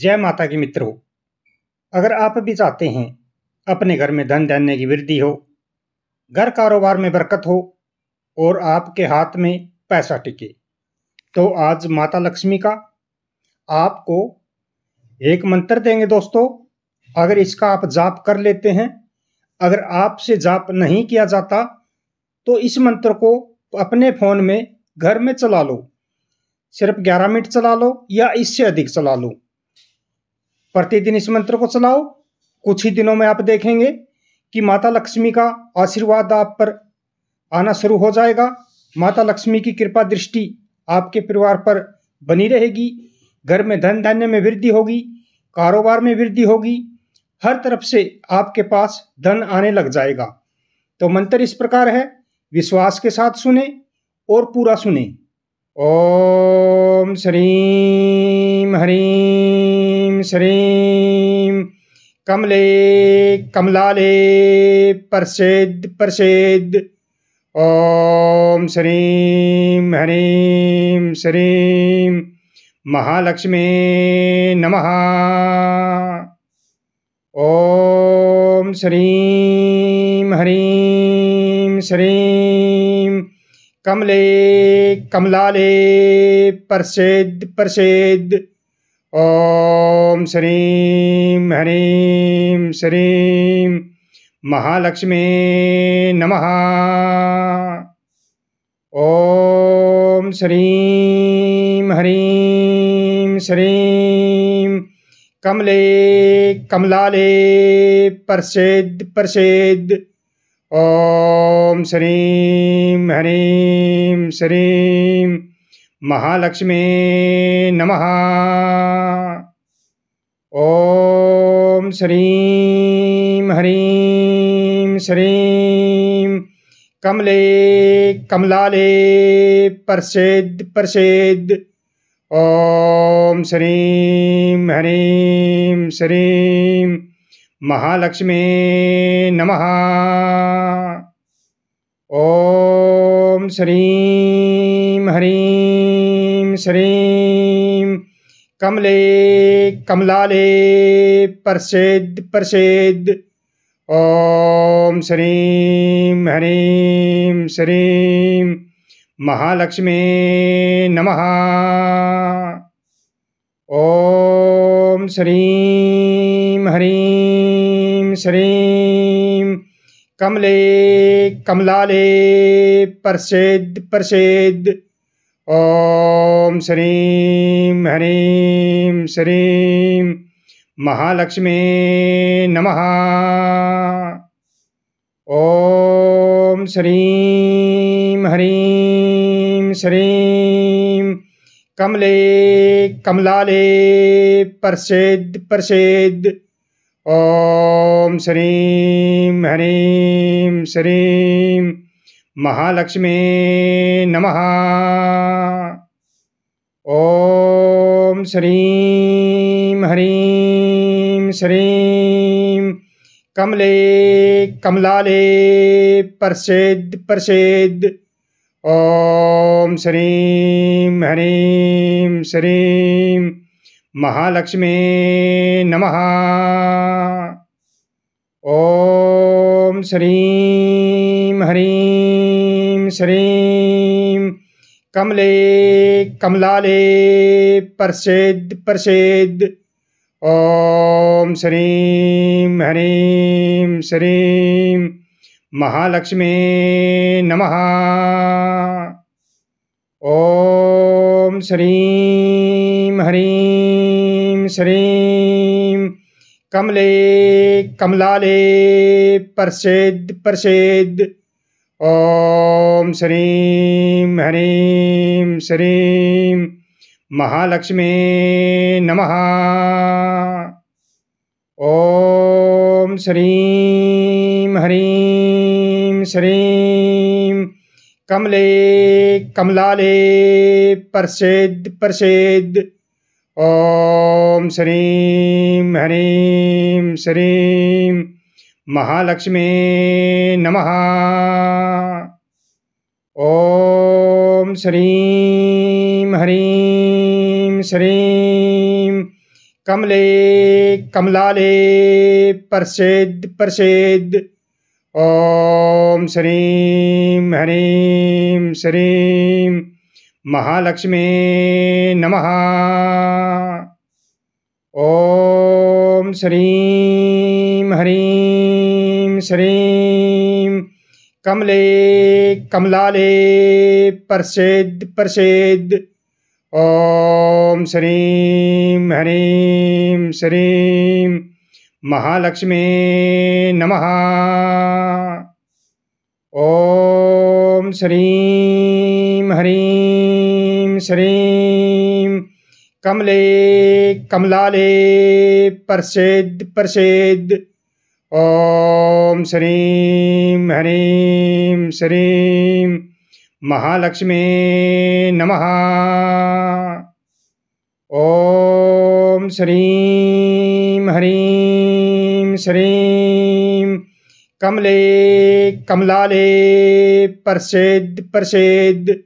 जय माता की मित्रों अगर आप भी चाहते हैं अपने घर में धन धान्य की वृद्धि हो घर कारोबार में बरकत हो और आपके हाथ में पैसा टिके तो आज माता लक्ष्मी का आपको एक मंत्र देंगे दोस्तों अगर इसका आप जाप कर लेते हैं अगर आपसे जाप नहीं किया जाता तो इस मंत्र को अपने फ़ोन में घर में चला लो सिर्फ 11 मिनट चला लो या इससे अधिक चला लो प्रतिदिन इस मंत्र को चलाओ कुछ ही दिनों में आप देखेंगे कि माता लक्ष्मी का आशीर्वाद आप पर आना शुरू हो जाएगा माता लक्ष्मी की कृपा दृष्टि आपके परिवार पर बनी रहेगी घर में धन धान्य में वृद्धि होगी कारोबार में वृद्धि होगी हर तरफ से आपके पास धन आने लग जाएगा तो मंत्र इस प्रकार है विश्वास के साथ सुने और पूरा सुने ओम श्रीम हरीम श्रीं कमले कमलाले प्रसिद्ध प्रसिद्ध ओम श्रीं हरीं श्रीं महालक्ष्मी नमः ओम श्रीं हरीं श्रीं कमले कमलाले प्रसिद्ध प्रसिद्ध ओम श्रीं हरीं श्रीं महालक्ष्मी नमः ओम श्रीं हरीं श्रीं कमले कमलाले प्रसिद्ध प्रसिद्ध ओम श्रीं हरीं श्रीं महालक्ष्मी नमः ओम श्रीम ह्रीम श्रीम कमले कमलाले प्रसिद्ध प्रसिद्ध ओम श्रीम ह्रीम श्रीम महालक्ष्मी नमः ओम ओम श्रीं ह्रीं श्रीं कमले कमलाले प्रसिद्ध प्रसिद्ध ओम श्रीं ह्रीं श्रीं महालक्ष्मी नमः ओम श्रीं ह्रीं श्रीं कमले कमलाले प्रसिद्ध प्रसिद्ध ओम श्रीम हरीम श्रीम महालक्ष्मी नमः ओम श्रीम हरीम श्रीम कमले कमलाले प्रसिद्ध प्रसिद्ध ओम श्रीम हरीम श्रीम महालक्ष्मी नमः ओम श्रीम हरीम श्रीम कमले कमलाले प्रसिद्ध प्रसिद्ध ओम श्रीम हरीम श्रीम महालक्ष्मी नमः श्रीं ह्रीं श्रीं कमले कमलाले प्रसिद्ध प्रसिद्ध ओम श्रीं ह्रीं श्रीं महालक्ष्मी नमः ओम श्रीं ह्रीं श्रीं कमले कमलाले प्रसिद्ध प्रसिद्ध ओम श्रीम हरीम श्रीम महालक्ष्मी नमः ओम श्रीम हरीम श्रीम कमले कमलाले प्रसिद्ध प्रसिद्ध ओम श्रीम हरीम श्रीम महालक्ष्मी नमः ओम श्रीम हरीम श्रीम कमले कमलाले प्रसिद्ध प्रसिद्ध ओम श्रीम हरीम श्रीम महालक्ष्मी नमः ॐ श्रीं ह्रीं श्रीं कमले कमलाले प्रसेद् प्रसेद् ओम श्रीं ह्रीं श्रीं महालक्ष्मी नमः ॐ श्रीं ह्रीं श्रीं कमले कमलाले प्रसिद्ध प्रसिद्ध ओम श्रीं हरीं श्रीं महालक्ष्मी नमः ओम श्रीं हरीं श्रीं कमले कमलाले प्रसिद्ध प्रसिद्ध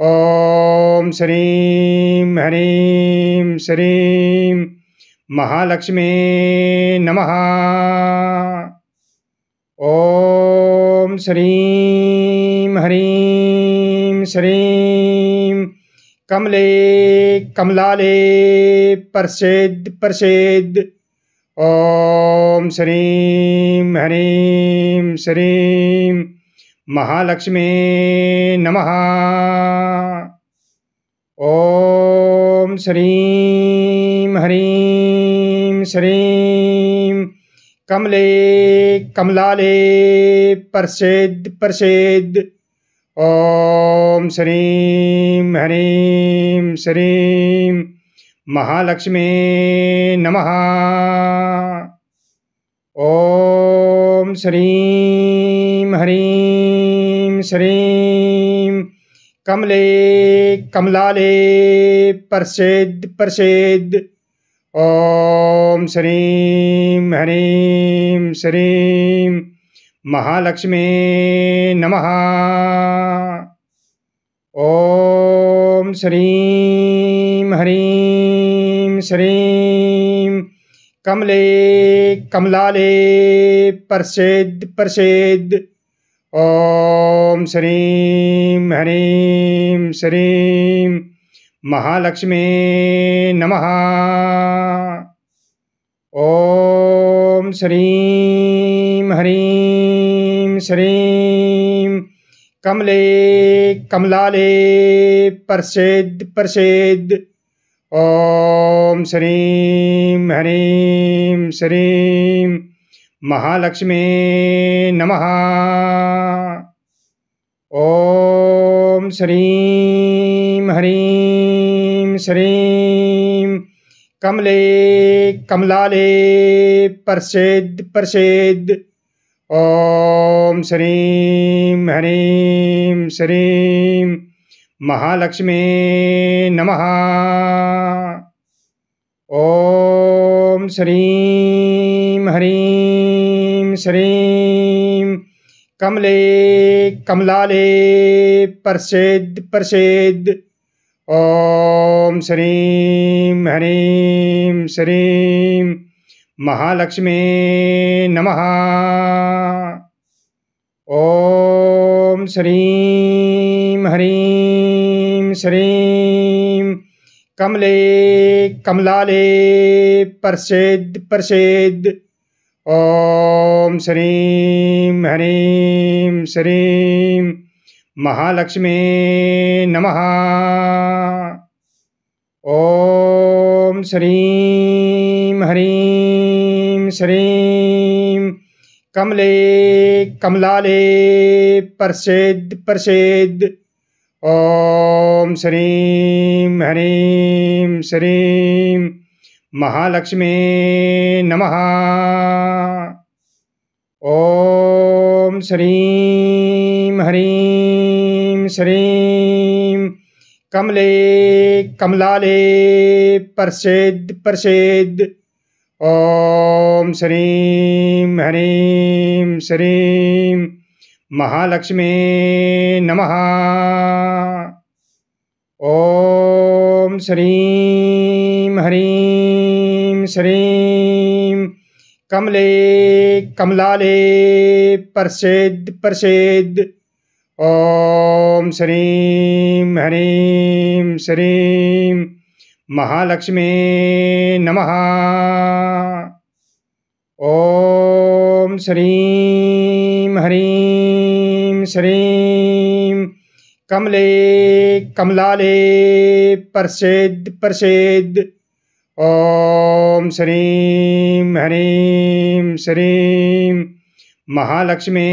ओम श्रीम हरीम श्रीम महालक्ष्मी नमः ओम श्रीम हरीम श्रीम कमले कमलाले प्रसिद्ध प्रसिद्ध ओम श्रीम हरीम श्रीम महालक्ष्मी नमः ओम श्रीं ह्रीं श्रीं कमले कमलाले प्रसिद्ध प्रसिद्ध ॐ श्रीं ह्रीं श्रीं महालक्ष्मी नमः ॐ श्रीं ह्रीं श्रीं कमले कमलाले प्रसिद्ध प्रसिद्ध ओम श्रीं हरीं श्रीं महालक्ष्मी नमः ओम श्रीं हरीं श्रीं कमले कमलाले प्रसिद्ध प्रसिद्ध ओम श्रीं हरीं श्रीं महालक्ष्मी नमः ओम श्रीं हरीं श्रीं कमले कमलाले प्रसिद्ध प्रसिद्ध ओम श्रीं हरीं श्रीं महालक्ष्मी नमः ओम श्रीं ह्रीं श्रीं कमले कमलाले प्रसिद्ध प्रसिद्ध ओम श्रीं ह्रीं श्रीं महालक्ष्मी नमः ओम श्रीं ह्रीं श्री कमले कमलाले प्रसिद्ध प्रसिद्ध ओम श्री हरीं श्री महालक्ष्मी नमः ओम श्री हरीं श्री कमले कमलाले प्रसिद्ध प्रसिद्ध ओम श्रीम हरीम श्रीम महालक्ष्मी नमः ओम श्रीम हरीम श्रीम कमले कमलाले प्रसिद्ध प्रसिद्ध ओम श्रीम हरीम श्रीम महालक्ष्मी नमः ओम श्रीं ह्रीं श्रीं कमले कमलाले प्रसिद्ध प्रसिद्ध ओम श्रीं ह्रीं श्रीं महालक्ष्मी नमः ओम श्रीं ह्रीं श्रीं कमले कमलाले प्रसिद्ध प्रसिद्ध ओम श्रीं ह्रीं श्रीं महालक्ष्मी नमः ओम श्रीं ह्रीं श्रीं कमले कमलाले प्रसिद्ध प्रसिद्ध ओम श्रीम हरीम श्रीम महालक्ष्मी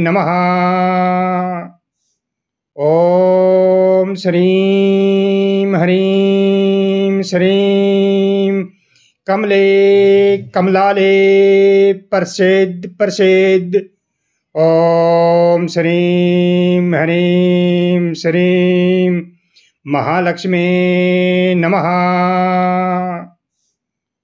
नमः ओम श्रीम हरीम श्रीम कमले कमलाले प्रसिद्ध प्रसिद्ध ओम श्रीम हरीम श्रीम महालक्ष्मी नमः